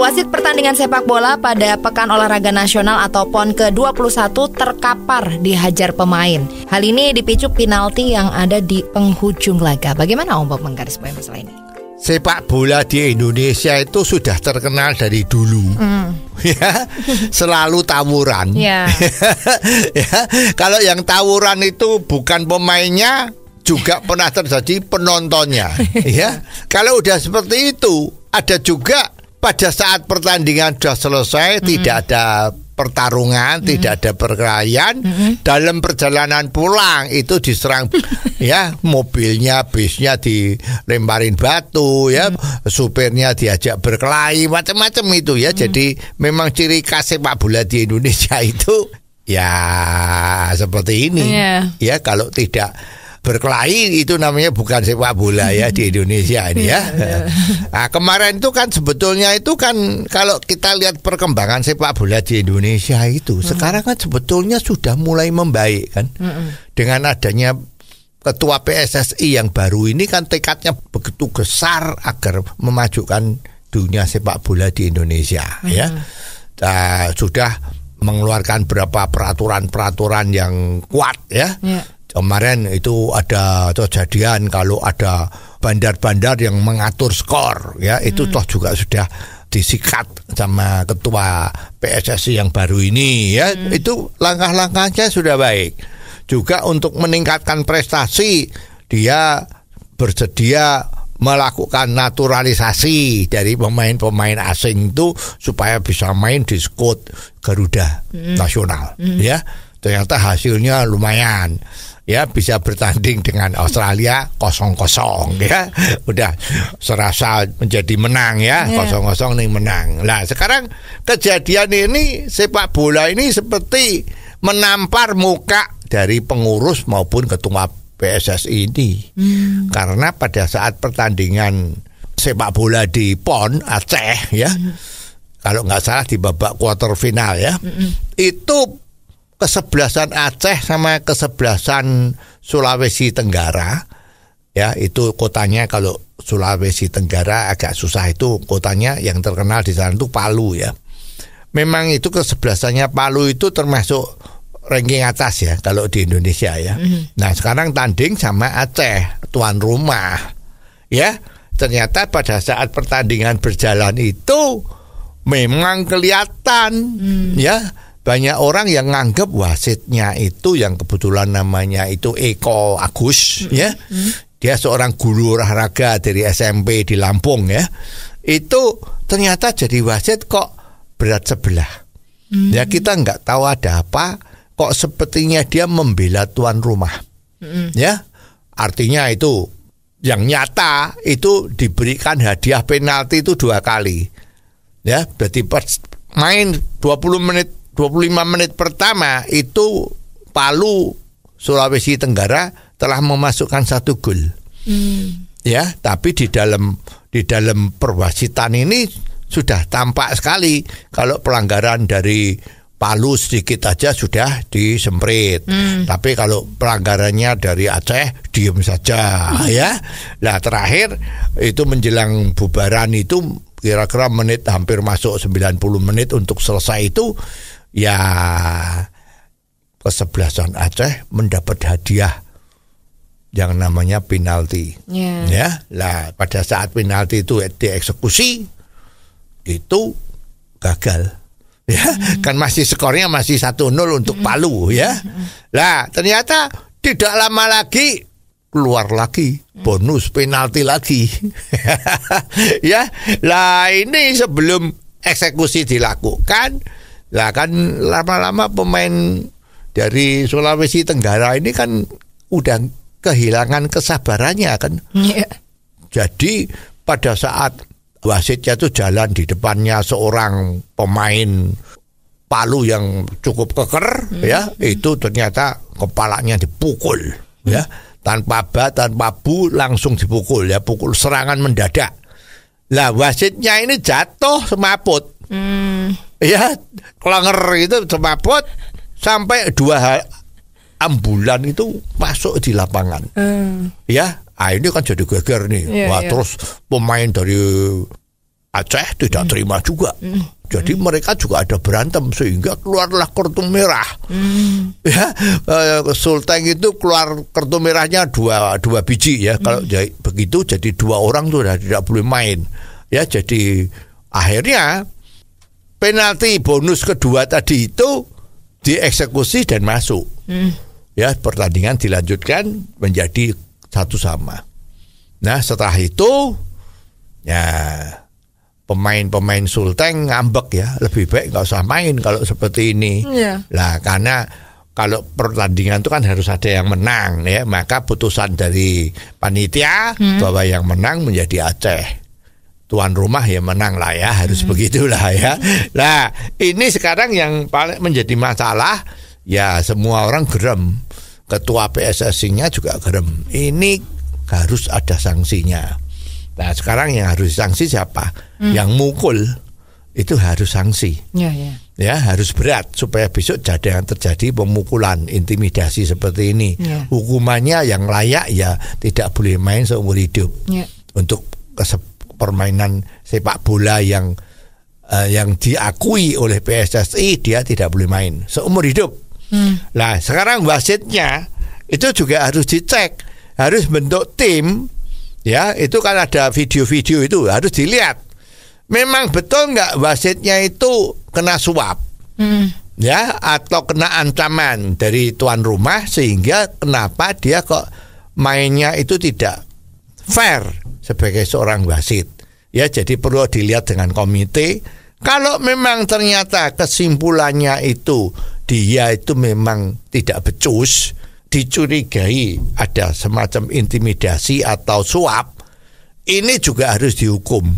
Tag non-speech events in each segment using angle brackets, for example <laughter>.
Wasit pertandingan sepak bola pada Pekan Olahraga Nasional atau PON ke-21 terkapar dihajar pemain. Hal ini dipicu penalti yang ada di penghujung laga. Bagaimana Om Bob menggarisbawahi masalah ini? Sepak bola di Indonesia itu sudah terkenal dari dulu. Mm <laughs> ya selalu tawuran. Yeah. <laughs> ya, kalau yang tawuran itu bukan pemainnya juga pernah terjadi penontonnya. <laughs> ya, kalau udah seperti itu ada juga pada saat pertandingan sudah selesai -hmm. tidak ada pertarungan, -hmm. tidak ada perkelahian. -hmm. Dalam perjalanan pulang itu diserang <laughs> ya, mobilnya, bisnya dilemparin batu ya, -hmm. supirnya diajak berkelahi, macam-macam itu ya. -hmm. Jadi memang ciri khas sepak bola di Indonesia <laughs> itu ya seperti ini. Yeah. Ya kalau tidak berkelahi itu namanya bukan sepak bola ya di Indonesia ini ya. Iya, iya. Nah, kemarin itu kan sebetulnya itu kan kalau kita lihat perkembangan sepak bola di Indonesia itu sekarang kan sebetulnya sudah mulai membaik kan. Dengan adanya ketua PSSI yang baru ini kan tekadnya begitu besar agar memajukan dunia sepak bola di Indonesia ya. Nah, sudah mengeluarkan berapa peraturan-peraturan yang kuat ya. Yeah kemarin itu ada kejadian kalau ada bandar-bandar yang mengatur skor ya itu hmm. toh juga sudah disikat sama ketua PSSI yang baru ini ya hmm. itu langkah-langkahnya sudah baik juga untuk meningkatkan prestasi dia bersedia melakukan naturalisasi dari pemain-pemain asing itu supaya bisa main di skot Garuda hmm. nasional hmm. ya ternyata hasilnya lumayan ya bisa bertanding dengan Australia kosong-kosong ya udah serasa menjadi menang ya iya. kosong-kosong yeah. nih menang lah sekarang kejadian ini sepak bola ini seperti menampar muka dari pengurus maupun ketua PSSI ini hmm. karena pada saat pertandingan sepak bola di PON Aceh ya hmm. kalau nggak salah di babak quarter final ya hmm. itu kesebelasan Aceh sama kesebelasan Sulawesi Tenggara ya itu kotanya kalau Sulawesi Tenggara agak susah itu kotanya yang terkenal di sana itu Palu ya memang itu kesebelasannya Palu itu termasuk ranking atas ya kalau di Indonesia ya mm -hmm. nah sekarang tanding sama Aceh tuan rumah ya ternyata pada saat pertandingan berjalan itu memang kelihatan hmm. ya banyak orang yang nganggep wasitnya itu yang kebetulan namanya itu Eko Agus hmm. ya. Dia seorang guru olahraga dari SMP di Lampung ya. Itu ternyata jadi wasit kok berat sebelah. Hmm. Ya kita nggak tahu ada apa kok sepertinya dia membela tuan rumah. Hmm. Ya. Artinya itu yang nyata itu diberikan hadiah penalti itu dua kali. Ya, berarti main 20 menit 25 menit pertama itu Palu Sulawesi Tenggara telah memasukkan satu gol. Hmm. Ya, tapi di dalam di dalam perwasitan ini sudah tampak sekali kalau pelanggaran dari Palu sedikit aja sudah disemprit. Hmm. Tapi kalau pelanggarannya dari Aceh diem saja hmm. ya. Nah, terakhir itu menjelang bubaran itu kira-kira menit hampir masuk 90 menit untuk selesai itu ya kesebelasan Aceh mendapat hadiah yang namanya penalti. Yeah. Ya, lah pada saat penalti itu dieksekusi itu gagal. <laughs> Ya, mm. kan masih skornya masih satu nol untuk mm. Palu ya. Mm. Lah, ternyata tidak lama lagi keluar lagi hmm. bonus penalti lagi. <laughs> ya. Lah ini sebelum eksekusi dilakukan lah kan lama-lama pemain dari Sulawesi Tenggara ini kan udah kehilangan kesabarannya kan. Yeah. Jadi pada saat wasitnya itu jalan di depannya seorang pemain palu yang cukup keker mm ya, hmm. itu ternyata kepalanya dipukul mm ya. Hmm. Tanpa bat, tanpa bu langsung dipukul ya, pukul serangan mendadak. Lah wasitnya ini jatuh semaput Hmm. Ya, kelanger itu semaput sampai dua ambulan itu masuk di lapangan. Hmm. Ya, ah ini kan jadi geger nih. Yeah, Wah, yeah. terus pemain dari Aceh tidak hmm. terima juga. Hmm. Jadi hmm. mereka juga ada berantem sehingga keluarlah kartu merah. Hmm. Ya, Sulteng itu keluar kartu merahnya dua dua biji ya. Hmm. Kalau jadi, begitu jadi dua orang tuh tidak boleh main. Ya, jadi akhirnya penalti bonus kedua tadi itu dieksekusi dan masuk. Hmm. Ya, pertandingan dilanjutkan menjadi satu sama. Nah, setelah itu ya pemain-pemain Sultan ngambek ya, lebih baik nggak usah main kalau seperti ini. Yeah. Lah karena kalau pertandingan itu kan harus ada yang menang ya, maka putusan dari panitia hmm. bahwa yang menang menjadi Aceh tuan rumah ya menang lah ya harus hmm. begitulah ya. Nah ini sekarang yang paling menjadi masalah ya semua orang gerem ketua PSSI-nya juga gerem. Ini harus ada sanksinya. Nah sekarang yang harus sanksi siapa? Hmm. Yang mukul itu harus sanksi. Ya, ya. ya harus berat supaya besok jangan terjadi pemukulan, intimidasi seperti ini. Ya. Hukumannya yang layak ya tidak boleh main seumur hidup. Ya. Untuk permainan sepak bola yang uh, yang diakui oleh PSSI dia tidak boleh main seumur hidup. Hmm. Nah sekarang wasitnya itu juga harus dicek, harus bentuk tim, ya itu kan ada video-video itu harus dilihat. Memang betul nggak wasitnya itu kena suap, hmm. ya atau kena ancaman dari tuan rumah sehingga kenapa dia kok mainnya itu tidak fair sebagai seorang wasit. Ya, jadi perlu dilihat dengan komite. Kalau memang ternyata kesimpulannya itu dia itu memang tidak becus, dicurigai ada semacam intimidasi atau suap, ini juga harus dihukum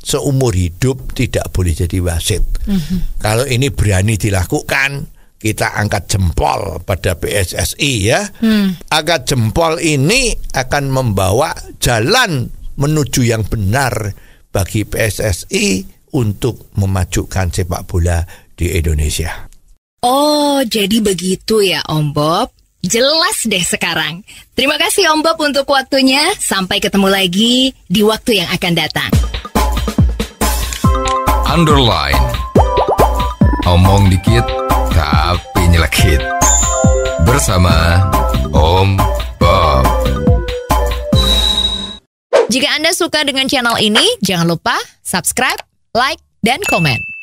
seumur hidup tidak boleh jadi wasit. Mm-hmm. Kalau ini berani dilakukan, kita angkat jempol pada PSSI ya. Mm. Angkat jempol ini akan membawa jalan menuju yang benar bagi PSSI untuk memajukan sepak bola di Indonesia. Oh, jadi begitu ya Om Bob. Jelas deh sekarang. Terima kasih Om Bob untuk waktunya. Sampai ketemu lagi di waktu yang akan datang. Underline Omong dikit tapi nyelekit Bersama Om Bob jika Anda suka dengan channel ini, jangan lupa subscribe, like, dan komen.